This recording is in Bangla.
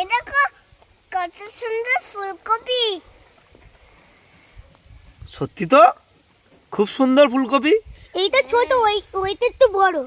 এ দেখো কত সুন্দর ফুলকপি সত্যি তো খুব সুন্দর ফুলকপি এইটা ছোট ওই ওইটা একটু বড়